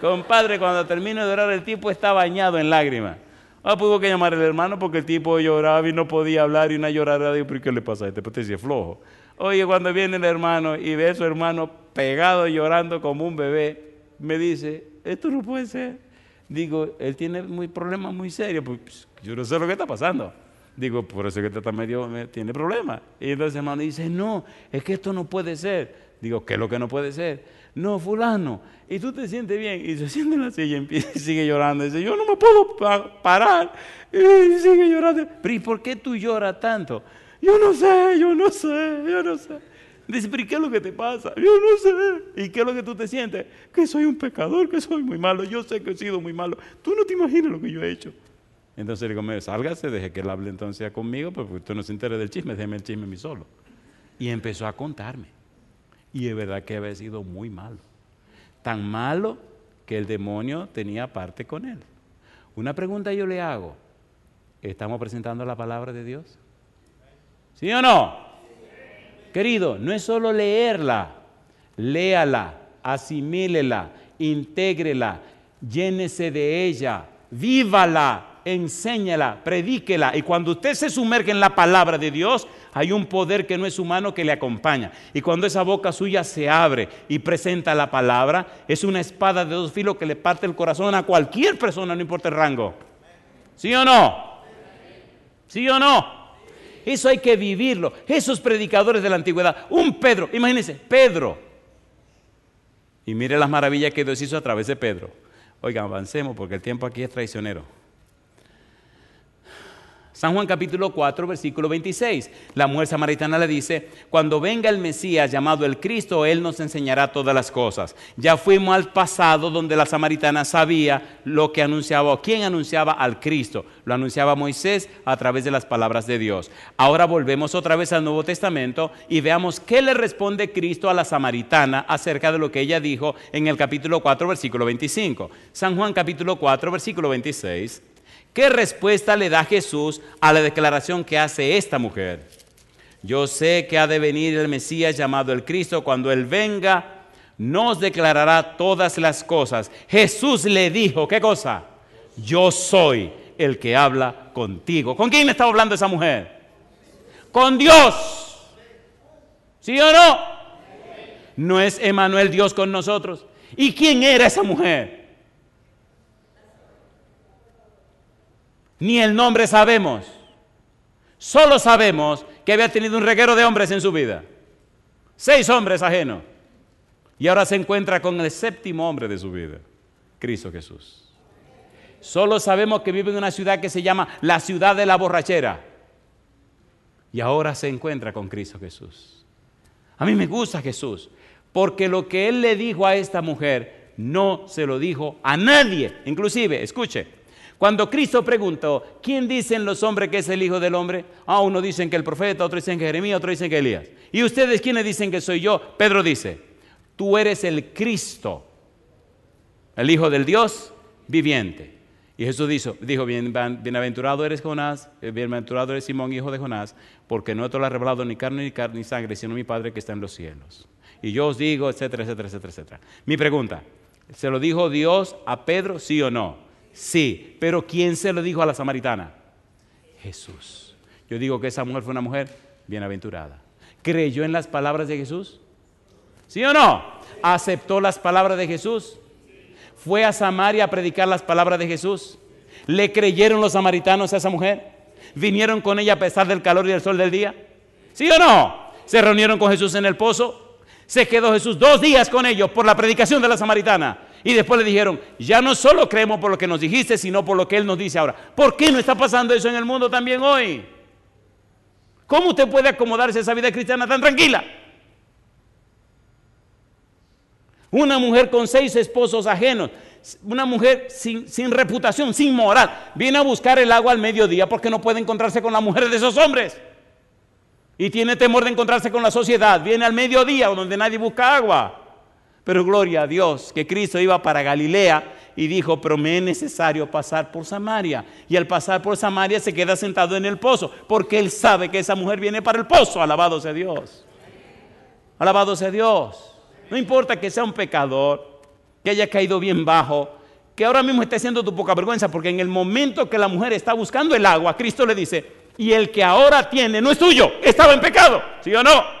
Compadre, cuando termino de orar, el tipo está bañado en lágrimas. Ah, pudo pues que llamar al hermano porque el tipo lloraba y no podía hablar y una llorada. Digo, ¿pero qué le pasa a este? Pues te dice flojo. Oye, cuando viene el hermano y ve a su hermano pegado llorando como un bebé, me dice, esto no puede ser. Digo, él tiene muy, problemas muy serios. Pues, pues yo no sé lo que está pasando. Digo, por eso que está medio, tiene problemas. Y entonces el hermano dice, no, es que esto no puede ser. Digo, ¿qué es lo que no puede ser? no, fulano, y tú te sientes bien, y se siente en la silla y, sigue llorando, dice, yo no me puedo parar, y sigue llorando, pero por qué tú lloras tanto? Yo no sé, yo no sé, yo no sé. Dice, pero qué es lo que te pasa? Yo no sé. ¿Y qué es lo que tú te sientes? Que soy un pecador, que soy muy malo, yo sé que he sido muy malo, tú no te imaginas lo que yo he hecho. Entonces le digo, sálgase, deje que él hable entonces conmigo, pues, porque tú no se entere del chisme, déjeme el chisme a mí solo. Y empezó a contarme. Y es verdad que había sido muy malo. Tan malo que el demonio tenía parte con él. Una pregunta yo le hago. ¿Estamos presentando la palabra de Dios? ¿Sí o no? Querido, no es solo leerla, léala, asimílela, intégrela, llénese de ella, vívala, enséñala, predíquela. Y cuando usted se sumerge en la palabra de Dios, hay un poder que no es humano que le acompaña. Y cuando esa boca suya se abre y presenta la palabra, es una espada de dos filos que le parte el corazón a cualquier persona, no importa el rango. ¿Sí o no? ¿Sí o no? Eso hay que vivirlo. Esos predicadores de la antigüedad, un Pedro, imagínense, Pedro. Y mire las maravillas que Dios hizo a través de Pedro. Oigan, avancemos porque el tiempo aquí es traicionero. San Juan capítulo 4, versículo 26. La mujer samaritana le dice, cuando venga el Mesías llamado el Cristo, Él nos enseñará todas las cosas. Ya fuimos al pasado donde la samaritana sabía lo que anunciaba o quién anunciaba al Cristo. Lo anunciaba Moisés a través de las palabras de Dios. Ahora volvemos otra vez al Nuevo Testamento y veamos qué le responde Cristo a la samaritana acerca de lo que ella dijo en el capítulo 4, versículo 25. San Juan capítulo 4, versículo 26. ¿Qué respuesta le da Jesús a la declaración que hace esta mujer? Yo sé que ha de venir el Mesías llamado el Cristo. Cuando Él venga, nos declarará todas las cosas. Jesús le dijo, ¿qué cosa? Yo soy el que habla contigo. ¿Con quién estaba hablando esa mujer? Con Dios. ¿Sí o no? No es Emanuel Dios con nosotros. ¿Y quién era esa mujer? ni el nombre sabemos. Solo sabemos que había tenido un reguero de hombres en su vida. Seis hombres ajenos. Y ahora se encuentra con el séptimo hombre de su vida, Cristo Jesús. Solo sabemos que vive en una ciudad que se llama la ciudad de la borrachera. Y ahora se encuentra con Cristo Jesús. A mí me gusta Jesús, porque lo que él le dijo a esta mujer no se lo dijo a nadie. Inclusive, escuche, cuando Cristo preguntó, ¿quién dicen los hombres que es el Hijo del Hombre? Ah, uno dicen que el profeta, otro dicen que Jeremías, otro dicen que Elías. ¿Y ustedes quiénes dicen que soy yo? Pedro dice, tú eres el Cristo, el Hijo del Dios viviente. Y Jesús dijo, dijo bienaventurado eres Jonás, eh, bienaventurado eres Simón, hijo de Jonás, porque no te lo ha revelado ni carne ni carne ni sangre, sino mi Padre que está en los cielos. Y yo os digo, etcétera, etcétera, etcétera, etcétera. Mi pregunta, ¿se lo dijo Dios a Pedro, sí o no? Sí, pero ¿quién se lo dijo a la samaritana? Jesús. Yo digo que esa mujer fue una mujer bienaventurada. ¿Creyó en las palabras de Jesús? ¿Sí o no? ¿Aceptó las palabras de Jesús? ¿Fue a Samaria a predicar las palabras de Jesús? ¿Le creyeron los samaritanos a esa mujer? ¿Vinieron con ella a pesar del calor y del sol del día? ¿Sí o no? ¿Se reunieron con Jesús en el pozo? ¿Se quedó Jesús dos días con ellos por la predicación de la samaritana? Y después le dijeron, ya no solo creemos por lo que nos dijiste, sino por lo que Él nos dice ahora. ¿Por qué no está pasando eso en el mundo también hoy? ¿Cómo usted puede acomodarse a esa vida cristiana tan tranquila? Una mujer con seis esposos ajenos, una mujer sin, reputación, sin moral, viene a buscar el agua al mediodía porque no puede encontrarse con las mujeres de esos hombres. Y tiene temor de encontrarse con la sociedad, viene al mediodía donde nadie busca agua. Pero gloria a Dios que Cristo iba para Galilea y dijo, pero me es necesario pasar por Samaria. Y al pasar por Samaria se queda sentado en el pozo, porque él sabe que esa mujer viene para el pozo. Alabado sea Dios. Alabado sea Dios. No importa que sea un pecador, que haya caído bien bajo, que ahora mismo esté haciendo tu poca vergüenza, porque en el momento que la mujer está buscando el agua, Cristo le dice, y el que ahora tiene no es tuyo, estaba en pecado, ¿sí o no?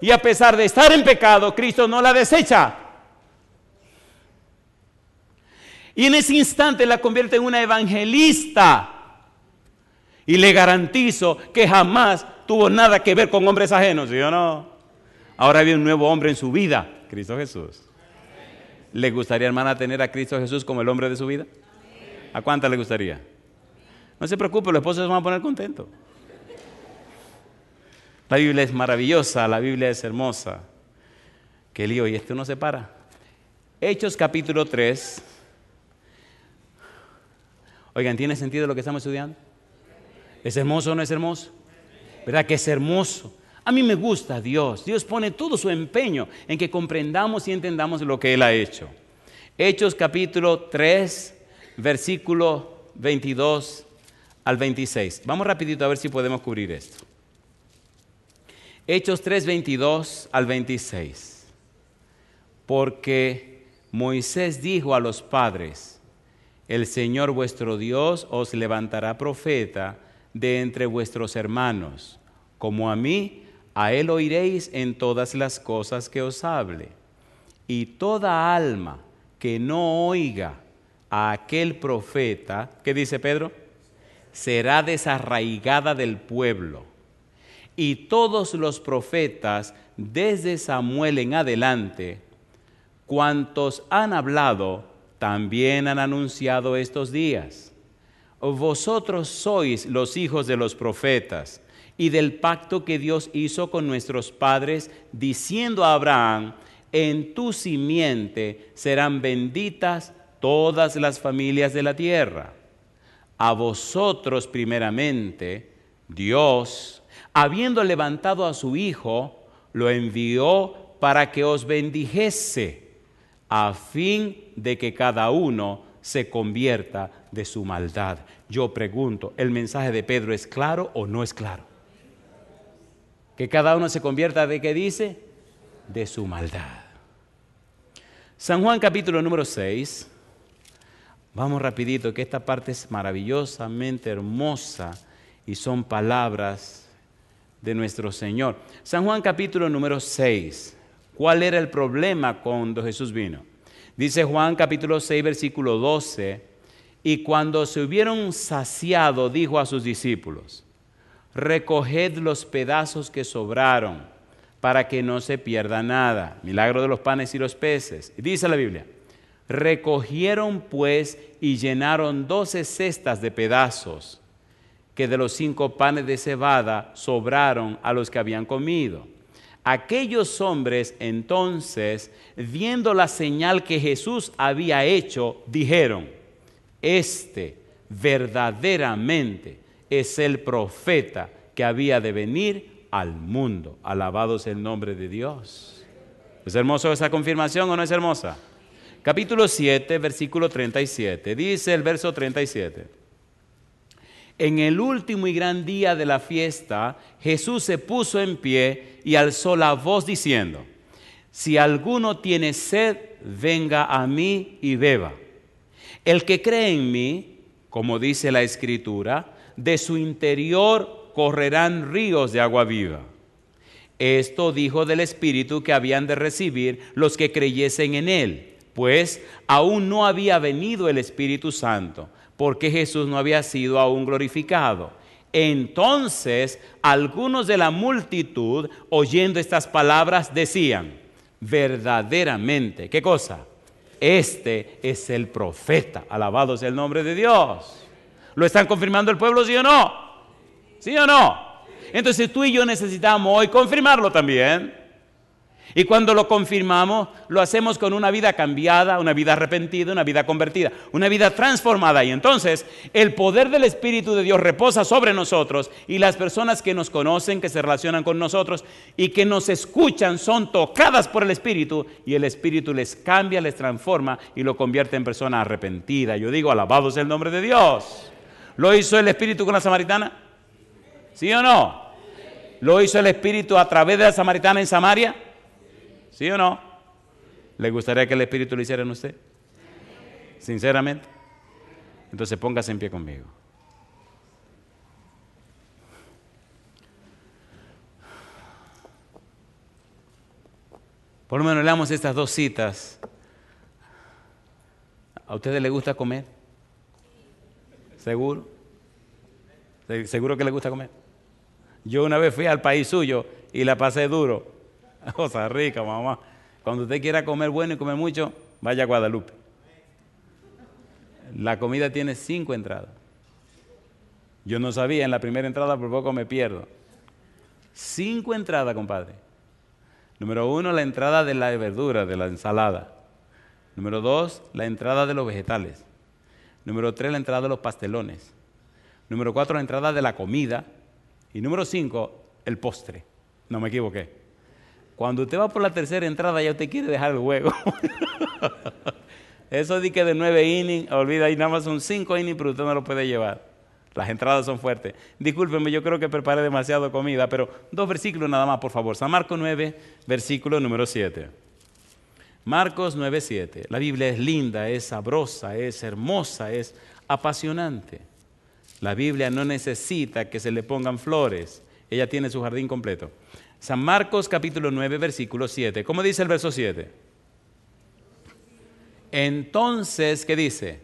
Y a pesar de estar en pecado, Cristo no la desecha. Y en ese instante la convierte en una evangelista. Y le garantizo que jamás tuvo nada que ver con hombres ajenos, ¿sí o no? Ahora había un nuevo hombre en su vida, Cristo Jesús. ¿Le gustaría, hermana, tener a Cristo Jesús como el hombre de su vida? ¿A cuánta le gustaría? No se preocupe, los esposos se van a poner contentos. La Biblia es maravillosa, la Biblia es hermosa. Qué lío, y este no se para. Hechos capítulo 3. Oigan, ¿tiene sentido lo que estamos estudiando? ¿Es hermoso o no es hermoso? ¿Verdad que es hermoso? A mí me gusta Dios. Dios pone todo su empeño en que comprendamos y entendamos lo que Él ha hecho. Hechos capítulo 3, versículo 22 al 26. Vamos rapidito a ver si podemos cubrir esto. Hechos 3, 22 al 26. Porque Moisés dijo a los padres, el Señor vuestro Dios os levantará profeta de entre vuestros hermanos, como a mí, a él oiréis en todas las cosas que os hable. Y toda alma que no oiga a aquel profeta, ¿qué dice Pedro? Será desarraigada del pueblo y todos los profetas desde Samuel en adelante, cuantos han hablado, también han anunciado estos días. Vosotros sois los hijos de los profetas y del pacto que Dios hizo con nuestros padres, diciendo a Abraham, en tu simiente serán benditas todas las familias de la tierra. A vosotros primeramente, Dios habiendo levantado a su Hijo, lo envió para que os bendijese, a fin de que cada uno se convierta de su maldad. Yo pregunto, ¿el mensaje de Pedro es claro o no es claro? Que cada uno se convierta de qué dice? De su maldad. San Juan capítulo número 6. Vamos rapidito, que esta parte es maravillosamente hermosa y son palabras de nuestro Señor. San Juan capítulo número 6. ¿Cuál era el problema cuando Jesús vino? Dice Juan capítulo 6 versículo 12, y cuando se hubieron saciado, dijo a sus discípulos, recoged los pedazos que sobraron para que no se pierda nada. Milagro de los panes y los peces. Dice la Biblia, recogieron pues y llenaron doce cestas de pedazos que de los cinco panes de cebada sobraron a los que habían comido. Aquellos hombres entonces, viendo la señal que Jesús había hecho, dijeron, este verdaderamente es el profeta que había de venir al mundo. Alabados el nombre de Dios. ¿Es hermosa esa confirmación o no es hermosa? Capítulo 7, versículo 37. Dice el verso 37. En el último y gran día de la fiesta, Jesús se puso en pie y alzó la voz diciendo, si alguno tiene sed, venga a mí y beba. El que cree en mí, como dice la escritura, de su interior correrán ríos de agua viva. Esto dijo del Espíritu que habían de recibir los que creyesen en él pues aún no había venido el Espíritu Santo, porque Jesús no había sido aún glorificado. Entonces algunos de la multitud, oyendo estas palabras, decían, verdaderamente, ¿qué cosa? Este es el profeta, alabado sea el nombre de Dios. ¿Lo están confirmando el pueblo, sí o no? ¿Sí o no? Entonces tú y yo necesitamos hoy confirmarlo también. Y cuando lo confirmamos, lo hacemos con una vida cambiada, una vida arrepentida, una vida convertida, una vida transformada. Y entonces el poder del Espíritu de Dios reposa sobre nosotros y las personas que nos conocen, que se relacionan con nosotros y que nos escuchan son tocadas por el Espíritu y el Espíritu les cambia, les transforma y lo convierte en persona arrepentida. Yo digo, alabado sea el nombre de Dios. ¿Lo hizo el Espíritu con la samaritana? ¿Sí o no? ¿Lo hizo el Espíritu a través de la samaritana en Samaria? ¿Sí o no? ¿Le gustaría que el Espíritu lo hiciera en usted? Sinceramente. Entonces póngase en pie conmigo. Por lo menos leamos estas dos citas. ¿A ustedes les gusta comer? ¿Seguro? ¿Seguro que les gusta comer? Yo una vez fui al país suyo y la pasé duro. Cosa rica, mamá. Cuando usted quiera comer bueno y comer mucho, vaya a Guadalupe. La comida tiene cinco entradas. Yo no sabía, en la primera entrada por poco me pierdo. Cinco entradas, compadre. Número uno, la entrada de la verdura, de la ensalada. Número dos, la entrada de los vegetales. Número tres, la entrada de los pastelones. Número cuatro, la entrada de la comida. Y número cinco, el postre. No me equivoqué. Cuando usted va por la tercera entrada ya usted quiere dejar el juego. Eso de que de nueve innings, olvida, y nada más son cinco innings, pero usted no lo puede llevar. Las entradas son fuertes. Discúlpenme, yo creo que preparé demasiado comida, pero dos versículos nada más, por favor. San Marcos 9, versículo número 7. Marcos 9, 7. La Biblia es linda, es sabrosa, es hermosa, es apasionante. La Biblia no necesita que se le pongan flores. Ella tiene su jardín completo. San Marcos capítulo 9, versículo 7. ¿Cómo dice el verso 7? Entonces, ¿qué dice?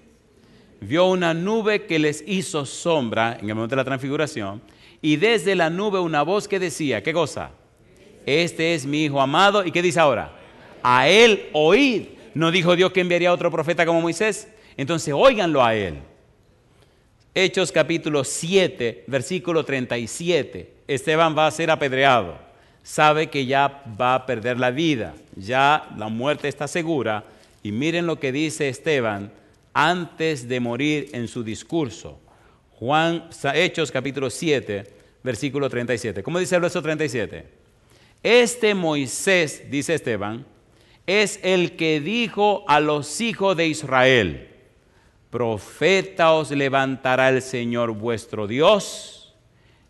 Vio una nube que les hizo sombra en el momento de la transfiguración y desde la nube una voz que decía, ¿qué cosa? Este es mi hijo amado. ¿Y qué dice ahora? A él oíd. ¿No dijo Dios que enviaría a otro profeta como Moisés? Entonces, óiganlo a él. Hechos capítulo 7, versículo 37. Esteban va a ser apedreado sabe que ya va a perder la vida, ya la muerte está segura. Y miren lo que dice Esteban antes de morir en su discurso. Juan, Hechos capítulo 7, versículo 37. ¿Cómo dice el verso 37? Este Moisés, dice Esteban, es el que dijo a los hijos de Israel, profeta os levantará el Señor vuestro Dios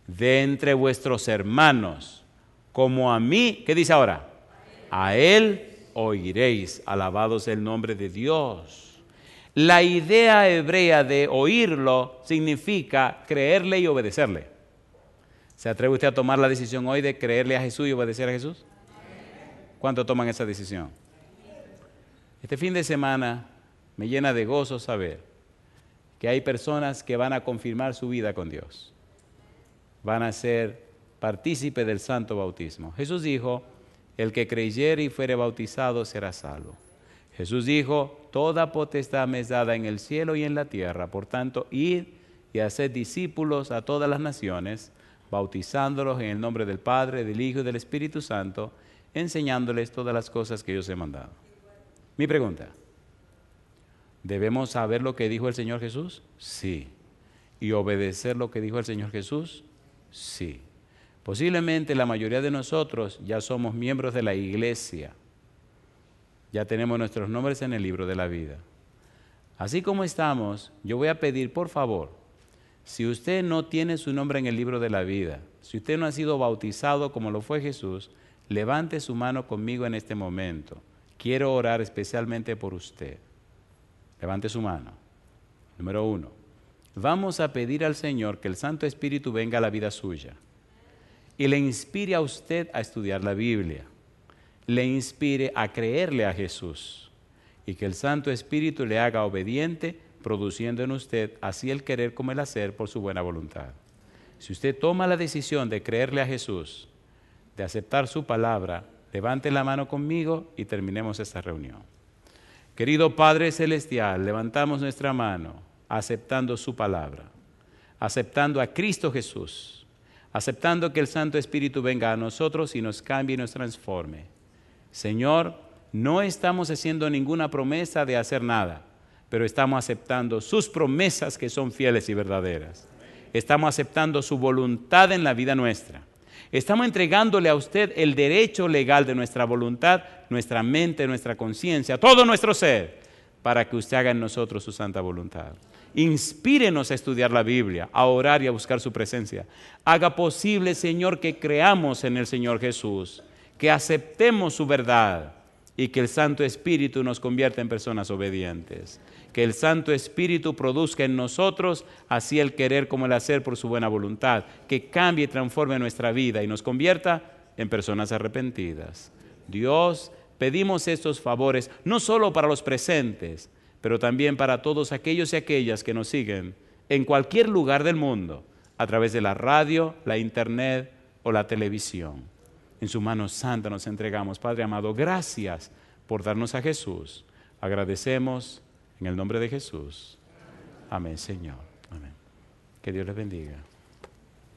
de entre vuestros hermanos como a mí, ¿qué dice ahora? A él oiréis, alabados el nombre de Dios. La idea hebrea de oírlo significa creerle y obedecerle. ¿Se atreve usted a tomar la decisión hoy de creerle a Jesús y obedecer a Jesús? ¿Cuánto toman esa decisión? Este fin de semana me llena de gozo saber que hay personas que van a confirmar su vida con Dios. Van a ser partícipe del santo bautismo. Jesús dijo, el que creyere y fuere bautizado será salvo. Jesús dijo, toda potestad me es dada en el cielo y en la tierra, por tanto, id y haced discípulos a todas las naciones, bautizándolos en el nombre del Padre, del Hijo y del Espíritu Santo, enseñándoles todas las cosas que yo os he mandado. Mi pregunta, ¿debemos saber lo que dijo el Señor Jesús? Sí. ¿Y obedecer lo que dijo el Señor Jesús? Sí. Posiblemente la mayoría de nosotros ya somos miembros de la iglesia, ya tenemos nuestros nombres en el libro de la vida. Así como estamos, yo voy a pedir, por favor, si usted no tiene su nombre en el libro de la vida, si usted no ha sido bautizado como lo fue Jesús, levante su mano conmigo en este momento. Quiero orar especialmente por usted. Levante su mano. Número uno. Vamos a pedir al Señor que el Santo Espíritu venga a la vida suya y le inspire a usted a estudiar la Biblia, le inspire a creerle a Jesús y que el Santo Espíritu le haga obediente, produciendo en usted así el querer como el hacer por su buena voluntad. Si usted toma la decisión de creerle a Jesús, de aceptar su palabra, levante la mano conmigo y terminemos esta reunión. Querido Padre Celestial, levantamos nuestra mano aceptando su palabra, aceptando a Cristo Jesús aceptando que el Santo Espíritu venga a nosotros y nos cambie y nos transforme. Señor, no estamos haciendo ninguna promesa de hacer nada, pero estamos aceptando sus promesas que son fieles y verdaderas. Estamos aceptando su voluntad en la vida nuestra. Estamos entregándole a usted el derecho legal de nuestra voluntad, nuestra mente, nuestra conciencia, todo nuestro ser, para que usted haga en nosotros su santa voluntad. Inspírenos a estudiar la Biblia, a orar y a buscar su presencia. Haga posible, Señor, que creamos en el Señor Jesús, que aceptemos su verdad y que el Santo Espíritu nos convierta en personas obedientes. Que el Santo Espíritu produzca en nosotros así el querer como el hacer por su buena voluntad, que cambie y transforme nuestra vida y nos convierta en personas arrepentidas. Dios, pedimos estos favores no solo para los presentes, pero también para todos aquellos y aquellas que nos siguen en cualquier lugar del mundo, a través de la radio, la internet o la televisión. En su mano santa nos entregamos, Padre amado, gracias por darnos a Jesús. Agradecemos en el nombre de Jesús. Amén, Señor. Amén. Que Dios les bendiga.